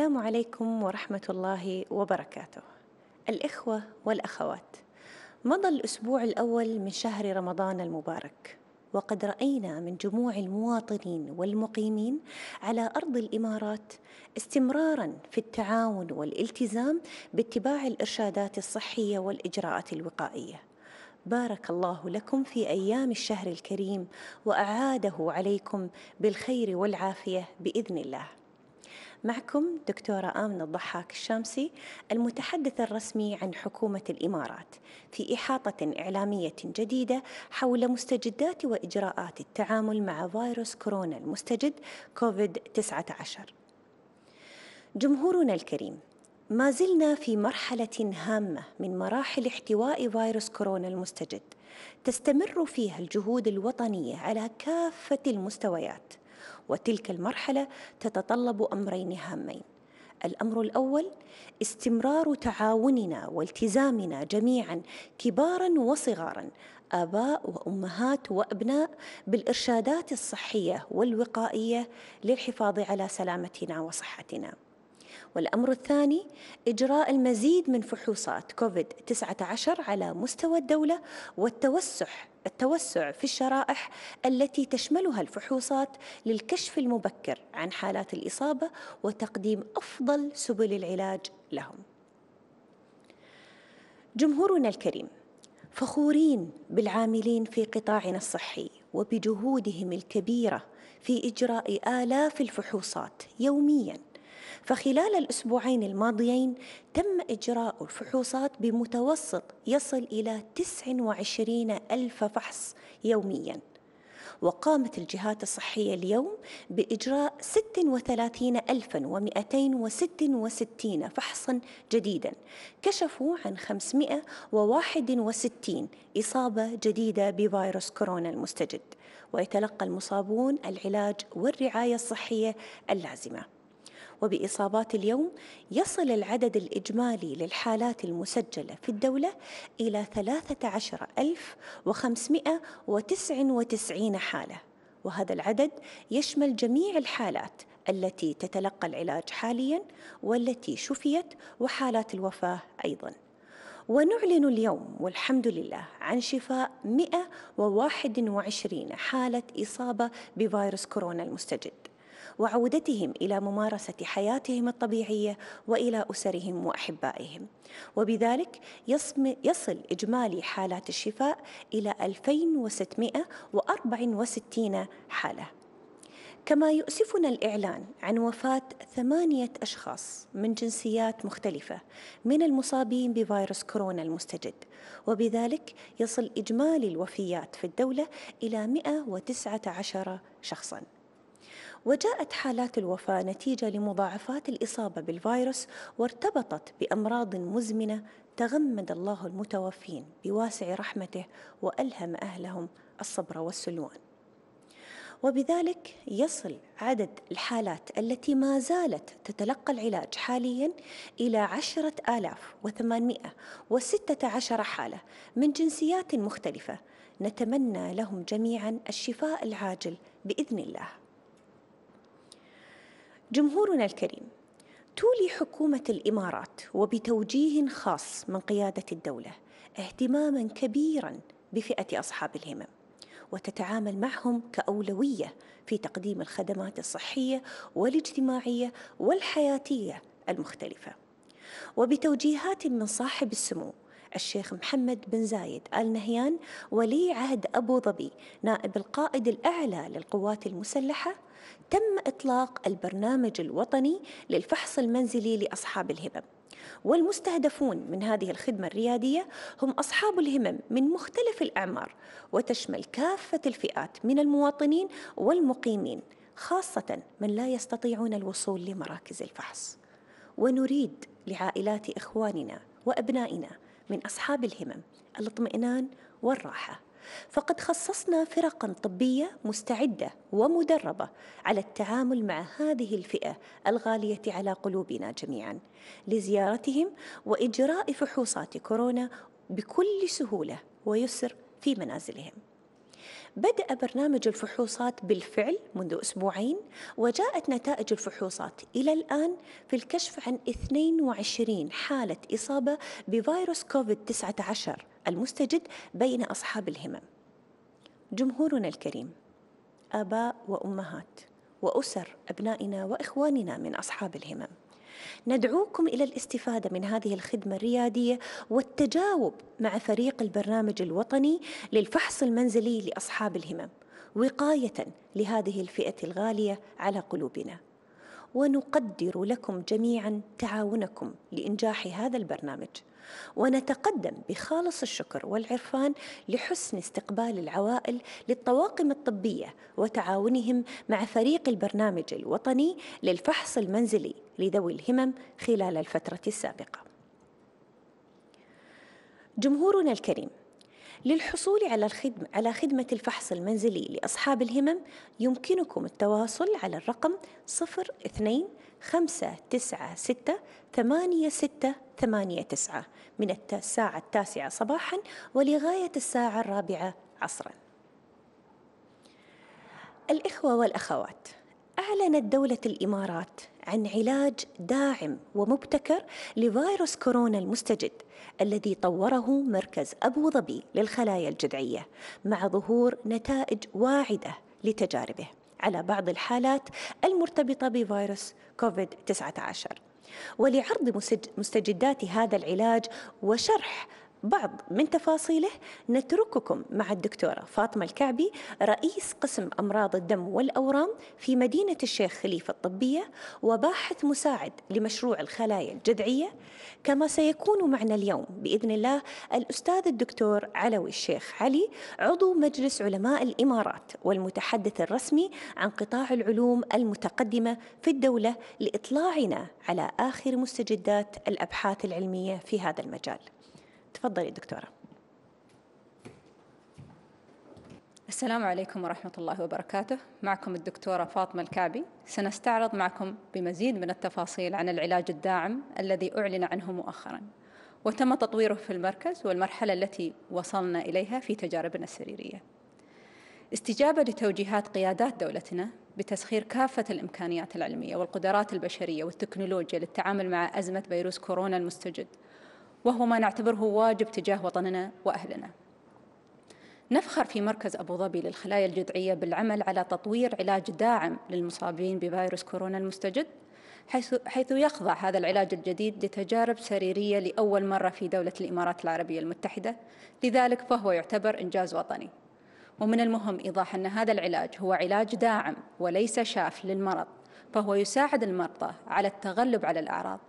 السلام عليكم ورحمة الله وبركاته. الإخوة والأخوات، مضى الأسبوع الأول من شهر رمضان المبارك، وقد رأينا من جموع المواطنين والمقيمين على أرض الإمارات استمرارا في التعاون والالتزام باتباع الإرشادات الصحية والإجراءات الوقائية. بارك الله لكم في أيام الشهر الكريم وأعاده عليكم بالخير والعافية بإذن الله. معكم دكتورة آمنة الضحاك الشامسي المتحدث الرسمي عن حكومة الإمارات في إحاطة إعلامية جديدة حول مستجدات وإجراءات التعامل مع فيروس كورونا المستجد كوفيد-19 جمهورنا الكريم ما زلنا في مرحلة هامة من مراحل احتواء فيروس كورونا المستجد تستمر فيها الجهود الوطنية على كافة المستويات وتلك المرحله تتطلب امرين هامين الامر الاول استمرار تعاوننا والتزامنا جميعا كبارا وصغارا اباء وامهات وابناء بالارشادات الصحيه والوقائيه للحفاظ على سلامتنا وصحتنا والأمر الثاني إجراء المزيد من فحوصات كوفيد-19 على مستوى الدولة والتوسع التوسع في الشرائح التي تشملها الفحوصات للكشف المبكر عن حالات الإصابة وتقديم أفضل سبل العلاج لهم. جمهورنا الكريم فخورين بالعاملين في قطاعنا الصحي وبجهودهم الكبيرة في إجراء آلاف الفحوصات يومياً فخلال الأسبوعين الماضيين تم إجراء الفحوصات بمتوسط يصل إلى 29 ألف فحص يومياً وقامت الجهات الصحية اليوم بإجراء 36266 فحصا جديدا كشفوا عن 561 إصابة جديدة بفيروس كورونا المستجد ويتلقى المصابون العلاج والرعاية الصحية اللازمة وبإصابات اليوم يصل العدد الإجمالي للحالات المسجلة في الدولة إلى 13599 حالة وهذا العدد يشمل جميع الحالات التي تتلقى العلاج حاليا والتي شفيت وحالات الوفاة أيضا ونعلن اليوم والحمد لله عن شفاء 121 حالة إصابة بفيروس كورونا المستجد وعودتهم الى ممارسه حياتهم الطبيعيه والى اسرهم واحبائهم وبذلك يصل اجمالي حالات الشفاء الى 2664 حاله كما يؤسفنا الإعلان عن وفاة ثمانية أشخاص من جنسيات مختلفة من المصابين بفيروس كورونا المستجد وبذلك يصل إجمالي الوفيات في الدولة إلى 119 شخصاً وجاءت حالات الوفاة نتيجة لمضاعفات الإصابة بالفيروس وارتبطت بأمراض مزمنة تغمد الله المتوفين بواسع رحمته وألهم أهلهم الصبر والسلوان وبذلك يصل عدد الحالات التي ما زالت تتلقى العلاج حاليا إلى عشرة آلاف وثمانمائة وستة عشر حالة من جنسيات مختلفة نتمنى لهم جميعا الشفاء العاجل بإذن الله جمهورنا الكريم تولي حكومة الإمارات وبتوجيه خاص من قيادة الدولة اهتماما كبيرا بفئة أصحاب الهمم وتتعامل معهم كأولوية في تقديم الخدمات الصحية والاجتماعية والحياتية المختلفة وبتوجيهات من صاحب السمو الشيخ محمد بن زايد آل نهيان ولي عهد أبو ظبي نائب القائد الأعلى للقوات المسلحة تم إطلاق البرنامج الوطني للفحص المنزلي لأصحاب الهمم والمستهدفون من هذه الخدمة الريادية هم أصحاب الهمم من مختلف الأعمار وتشمل كافة الفئات من المواطنين والمقيمين خاصة من لا يستطيعون الوصول لمراكز الفحص ونريد لعائلات إخواننا وأبنائنا من أصحاب الهمم الاطمئنان والراحة فقد خصصنا فرقا طبية مستعدة ومدربة على التعامل مع هذه الفئة الغالية على قلوبنا جميعا لزيارتهم وإجراء فحوصات كورونا بكل سهولة ويسر في منازلهم بدأ برنامج الفحوصات بالفعل منذ أسبوعين وجاءت نتائج الفحوصات إلى الآن في الكشف عن 22 حالة إصابة بفيروس كوفيد-19 المستجد بين أصحاب الهمم جمهورنا الكريم آباء وأمهات وأسر أبنائنا وإخواننا من أصحاب الهمم ندعوكم إلى الاستفادة من هذه الخدمة الريادية والتجاوب مع فريق البرنامج الوطني للفحص المنزلي لأصحاب الهمم وقاية لهذه الفئة الغالية على قلوبنا ونقدر لكم جميعا تعاونكم لإنجاح هذا البرنامج ونتقدم بخالص الشكر والعرفان لحسن استقبال العوائل للطواقم الطبية وتعاونهم مع فريق البرنامج الوطني للفحص المنزلي لذوي الهمم خلال الفترة السابقة. جمهورنا الكريم للحصول على الخدمة على خدمة الفحص المنزلي لأصحاب الهمم يمكنكم التواصل على الرقم 02596 8689 من الساعة التاسعة صباحا ولغاية الساعة الرابعة عصرا الإخوة والأخوات أعلنت دولة الإمارات عن علاج داعم ومبتكر لفيروس كورونا المستجد الذي طوره مركز أبو ظبي للخلايا الجذعية مع ظهور نتائج واعدة لتجاربه على بعض الحالات المرتبطة بفيروس كوفيد-19 ولعرض مستجدات هذا العلاج وشرح بعض من تفاصيله نترككم مع الدكتورة فاطمة الكعبي رئيس قسم أمراض الدم والأورام في مدينة الشيخ خليفة الطبية وباحث مساعد لمشروع الخلايا الجذعية كما سيكون معنا اليوم بإذن الله الأستاذ الدكتور علوي الشيخ علي عضو مجلس علماء الإمارات والمتحدث الرسمي عن قطاع العلوم المتقدمة في الدولة لإطلاعنا على آخر مستجدات الأبحاث العلمية في هذا المجال تفضلي دكتورة السلام عليكم ورحمة الله وبركاته معكم الدكتورة فاطمة الكعبي سنستعرض معكم بمزيد من التفاصيل عن العلاج الداعم الذي أعلن عنه مؤخرا وتم تطويره في المركز والمرحلة التي وصلنا إليها في تجاربنا السريرية استجابة لتوجيهات قيادات دولتنا بتسخير كافة الإمكانيات العلمية والقدرات البشرية والتكنولوجيا للتعامل مع أزمة فيروس كورونا المستجد وهو ما نعتبره واجب تجاه وطننا وأهلنا نفخر في مركز أبو ظبي للخلايا الجذعية بالعمل على تطوير علاج داعم للمصابين بفيروس كورونا المستجد حيث, حيث يخضع هذا العلاج الجديد لتجارب سريرية لأول مرة في دولة الإمارات العربية المتحدة لذلك فهو يعتبر إنجاز وطني ومن المهم إيضاح أن هذا العلاج هو علاج داعم وليس شاف للمرض فهو يساعد المرضى على التغلب على الأعراض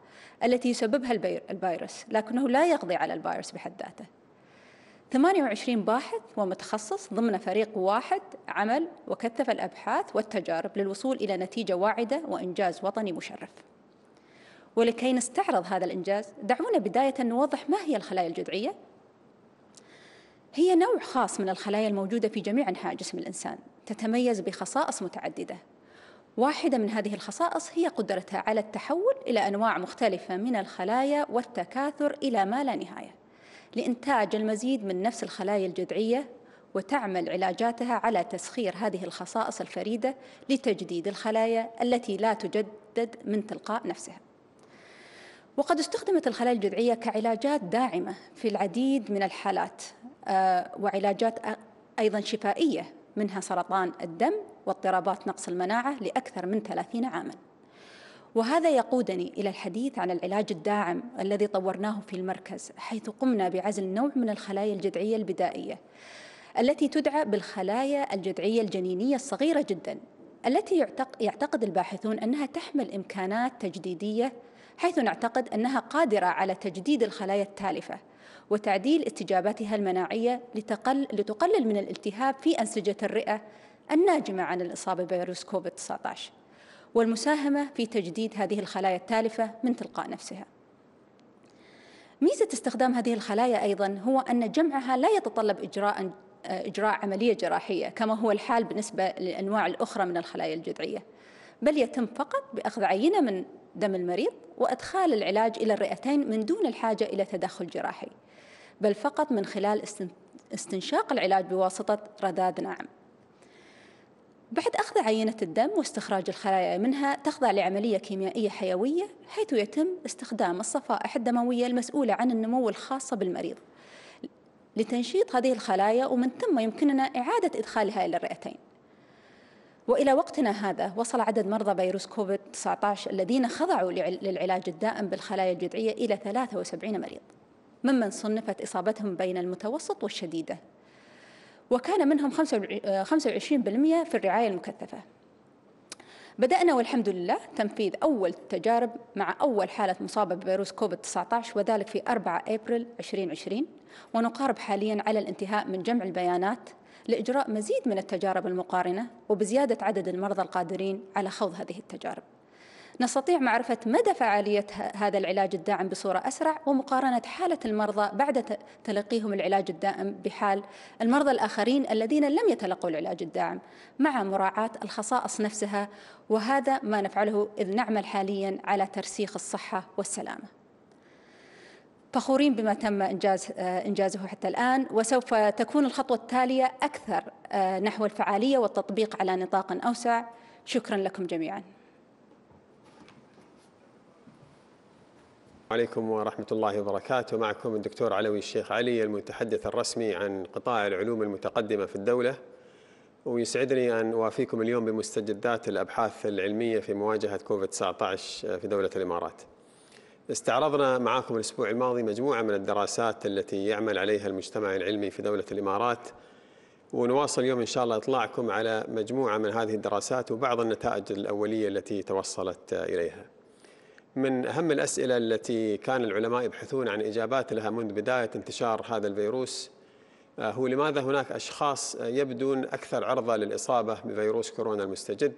التي يسببها الفيروس لكنه لا يقضي على الفيروس بحد ذاته 28 باحث ومتخصص ضمن فريق واحد عمل وكثف الأبحاث والتجارب للوصول إلى نتيجة واعدة وإنجاز وطني مشرف ولكي نستعرض هذا الإنجاز دعونا بداية نوضح ما هي الخلايا الجذعية هي نوع خاص من الخلايا الموجودة في جميع أنحاء جسم الإنسان تتميز بخصائص متعددة واحدة من هذه الخصائص هي قدرتها على التحول إلى أنواع مختلفة من الخلايا والتكاثر إلى ما لا نهاية لإنتاج المزيد من نفس الخلايا الجذعية وتعمل علاجاتها على تسخير هذه الخصائص الفريدة لتجديد الخلايا التي لا تجدد من تلقاء نفسها وقد استخدمت الخلايا الجذعية كعلاجات داعمة في العديد من الحالات آه، وعلاجات أيضا شفائية منها سرطان الدم واضطرابات نقص المناعة لأكثر من 30 عاماً وهذا يقودني إلى الحديث عن العلاج الداعم الذي طورناه في المركز حيث قمنا بعزل نوع من الخلايا الجذعية البدائية التي تدعى بالخلايا الجذعية الجنينية الصغيرة جدا التي يعتقد الباحثون أنها تحمل إمكانات تجديدية حيث نعتقد أنها قادرة على تجديد الخلايا التالفة وتعديل استجاباتها المناعية لتقل لتقلل من الالتهاب في أنسجة الرئة الناجمة عن الإصابة بفيروس كوفيد 19 والمساهمة في تجديد هذه الخلايا التالفة من تلقاء نفسها. ميزة استخدام هذه الخلايا أيضا هو أن جمعها لا يتطلب إجراء إجراء عملية جراحية كما هو الحال بالنسبة للأنواع الأخرى من الخلايا الجذعية بل يتم فقط بأخذ عينة من دم المريض وإدخال العلاج إلى الرئتين من دون الحاجة إلى تدخل جراحي بل فقط من خلال استنشاق العلاج بواسطة رذاذ ناعم بعد أخذ عينة الدم واستخراج الخلايا منها تخضع لعملية كيميائية حيوية حيث يتم استخدام الصفائح الدموية المسؤولة عن النمو الخاصة بالمريض لتنشيط هذه الخلايا ومن ثم يمكننا إعادة إدخالها إلى الرئتين وإلى وقتنا هذا وصل عدد مرضى فيروس كوفيد 19 الذين خضعوا للعلاج الدائم بالخلايا الجذعية إلى 73 مريض ممن صنفت إصابتهم بين المتوسط والشديدة وكان منهم 25% آه، في الرعاية المكثفة بدأنا والحمد لله تنفيذ أول تجارب مع أول حالة مصابة بفيروس كوفيد 19 وذلك في 4 أبريل 2020 ونقارب حاليا على الانتهاء من جمع البيانات لإجراء مزيد من التجارب المقارنة وبزيادة عدد المرضى القادرين على خوض هذه التجارب نستطيع معرفة مدى فعالية هذا العلاج الداعم بصورة أسرع ومقارنة حالة المرضى بعد تلقيهم العلاج الداعم بحال المرضى الآخرين الذين لم يتلقوا العلاج الداعم مع مراعاة الخصائص نفسها وهذا ما نفعله إذ نعمل حاليا على ترسيخ الصحة والسلامة فخورين بما تم إنجاز آه، إنجازه حتى الآن وسوف تكون الخطوة التالية أكثر آه، نحو الفعالية والتطبيق على نطاق أوسع شكرا لكم جميعا عليكم ورحمة الله وبركاته معكم الدكتور علوي الشيخ علي المتحدث الرسمي عن قطاع العلوم المتقدمة في الدولة ويسعدني أن أوافيكم اليوم بمستجدات الأبحاث العلمية في مواجهة كوفيد-19 في دولة الإمارات استعرضنا معكم الأسبوع الماضي مجموعة من الدراسات التي يعمل عليها المجتمع العلمي في دولة الإمارات ونواصل اليوم إن شاء الله إطلاعكم على مجموعة من هذه الدراسات وبعض النتائج الأولية التي توصلت إليها من أهم الأسئلة التي كان العلماء يبحثون عن إجابات لها منذ بداية انتشار هذا الفيروس آه، هو لماذا هناك أشخاص آه، يبدون أكثر عرضة للإصابة بفيروس كورونا المستجد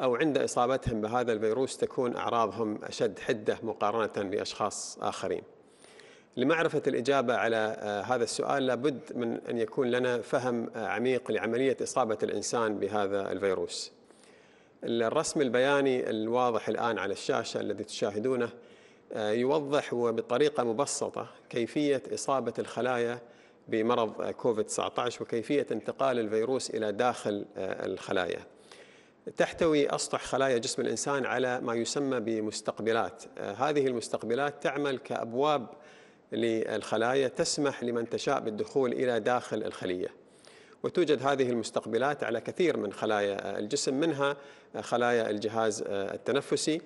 أو عند إصابتهم بهذا الفيروس تكون أعراضهم أشد حدة مقارنة بأشخاص آخرين لمعرفة الإجابة على آه، هذا السؤال لابد من أن يكون لنا فهم عميق لعملية إصابة الإنسان بهذا الفيروس الرسم البياني الواضح الآن على الشاشة الذي تشاهدونه آه، يوضح وبطريقة مبسطة كيفية إصابة الخلايا بمرض كوفيد-19 وكيفية انتقال الفيروس إلى داخل آه، الخلايا تحتوي أسطح خلايا جسم الإنسان على ما يسمى بمستقبلات آه، هذه المستقبلات تعمل كأبواب للخلايا تسمح لمن تشاء بالدخول إلى داخل الخلية وتوجد هذه المستقبلات على كثير من خلايا الجسم منها خلايا الجهاز التنفسي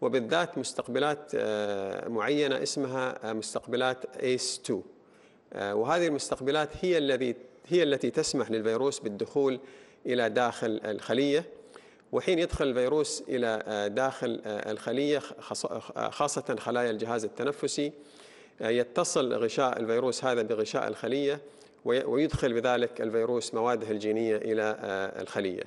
وبالذات مستقبلات آه، معينة اسمها آه، مستقبلات ACE2 آه، وهذه المستقبلات هي الذي هي التي تسمح للفيروس بالدخول إلى داخل الخلية وحين يدخل الفيروس إلى داخل الخلية خاصة خلايا الجهاز التنفسي يتصل غشاء الفيروس هذا بغشاء الخلية ويدخل بذلك الفيروس مواده الجينية إلى آه، الخلية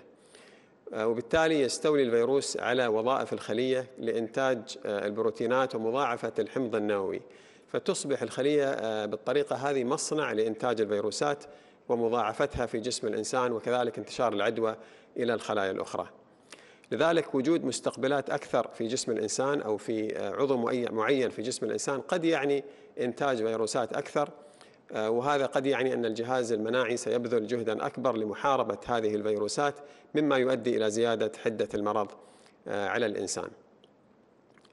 آه، وبالتالي يستولي الفيروس على وظائف الخلية لإنتاج آه، البروتينات ومضاعفة الحمض النووي فتصبح الخلية بالطريقة هذه مصنع لإنتاج الفيروسات ومضاعفتها في جسم الإنسان وكذلك انتشار العدوى إلى الخلايا الأخرى لذلك وجود مستقبلات أكثر في جسم الإنسان أو في عضو معين في جسم الإنسان قد يعني إنتاج فيروسات أكثر آه، وهذا قد يعني أن الجهاز المناعي سيبذل جهدا أكبر لمحاربة هذه الفيروسات مما يؤدي إلى زيادة حدة المرض آه، على الإنسان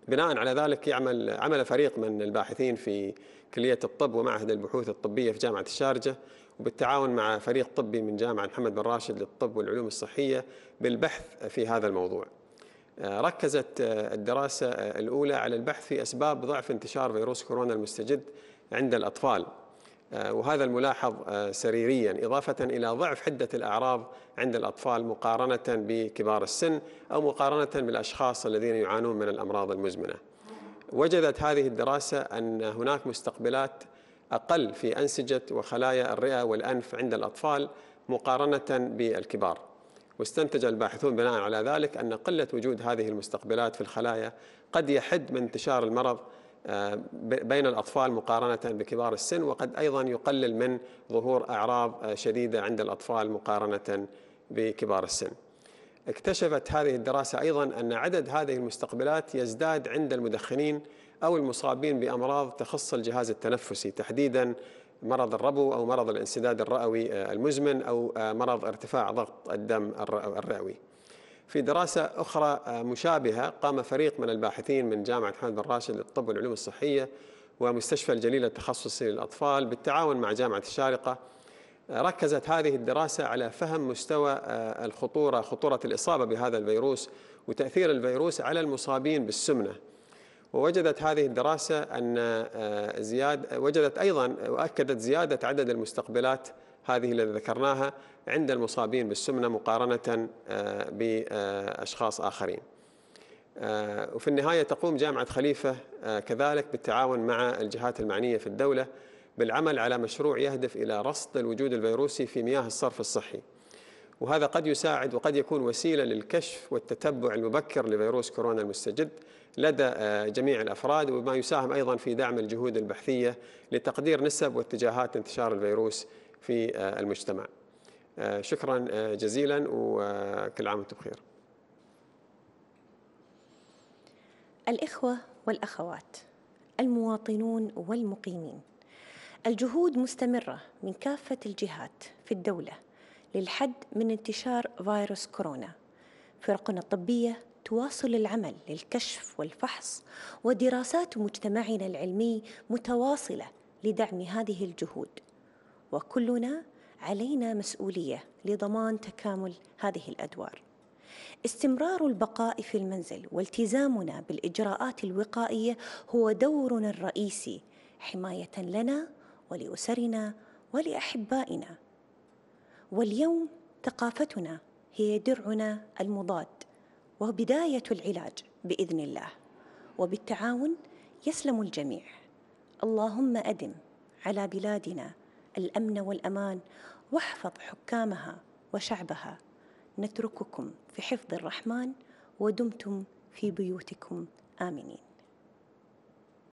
بناء على ذلك يعمل عمل فريق من الباحثين في كلية الطب ومعهد البحوث الطبية في جامعة الشارجة وبالتعاون مع فريق طبي من جامعة محمد بن راشد للطب والعلوم الصحية بالبحث في هذا الموضوع آه، ركزت الدراسة الأولى على البحث في أسباب ضعف انتشار فيروس كورونا المستجد عند الأطفال آه، وهذا الملاحظ آه، سريريا إضافة إلى ضعف حدة الأعراض عند الأطفال مقارنة بكبار السن أو مقارنة بالأشخاص الذين يعانون من الأمراض المزمنة وجدت هذه الدراسة أن هناك مستقبلات أقل في أنسجة وخلايا الرئة والأنف عند الأطفال مقارنة بالكبار واستنتج الباحثون بناء على ذلك أن قلة وجود هذه المستقبلات في الخلايا قد يحد من انتشار المرض بين الأطفال مقارنة بكبار السن وقد أيضا يقلل من ظهور أعراض شديدة عند الأطفال مقارنة بكبار السن اكتشفت هذه الدراسة أيضا أن عدد هذه المستقبلات يزداد عند المدخنين أو المصابين بأمراض تخص الجهاز التنفسي تحديدا مرض الربو أو مرض الانسداد الرئوي المزمن أو مرض ارتفاع ضغط الدم الرئوي في دراسة أخرى آه، مشابهة قام فريق من الباحثين من جامعة حمد بن راشد للطب والعلوم الصحية ومستشفى الجليل التخصصي للأطفال بالتعاون مع جامعة الشارقة آه، ركزت هذه الدراسة على فهم مستوى آه، الخطورة خطورة الإصابة بهذا الفيروس وتأثير الفيروس على المصابين بالسمنة ووجدت هذه الدراسة أن زياد وجدت أيضا وأكدت زيادة عدد المستقبلات هذه التي ذكرناها عند المصابين بالسمنة مقارنة آه، بأشخاص آخرين آه، وفي النهاية تقوم جامعة خليفة آه، كذلك بالتعاون مع الجهات المعنية في الدولة بالعمل على مشروع يهدف إلى رصد الوجود الفيروسي في مياه الصرف الصحي وهذا قد يساعد وقد يكون وسيلة للكشف والتتبع المبكر لفيروس كورونا المستجد لدى جميع الأفراد وما يساهم أيضا في دعم الجهود البحثية لتقدير نسب واتجاهات انتشار الفيروس في آه، المجتمع آه، شكرا آه، جزيلا وكل عام وانتم بخير الإخوة والأخوات المواطنون والمقيمين الجهود مستمرة من كافة الجهات في الدولة للحد من انتشار فيروس كورونا فرقنا الطبية تواصل العمل للكشف والفحص ودراسات مجتمعنا العلمي متواصلة لدعم هذه الجهود وكلنا علينا مسؤوليه لضمان تكامل هذه الادوار استمرار البقاء في المنزل والتزامنا بالاجراءات الوقائيه هو دورنا الرئيسي حمايه لنا ولاسرنا ولاحبائنا واليوم ثقافتنا هي درعنا المضاد وبدايه العلاج باذن الله وبالتعاون يسلم الجميع اللهم ادم على بلادنا الامن والامان واحفظ حكامها وشعبها نترككم في حفظ الرحمن ودمتم في بيوتكم امنين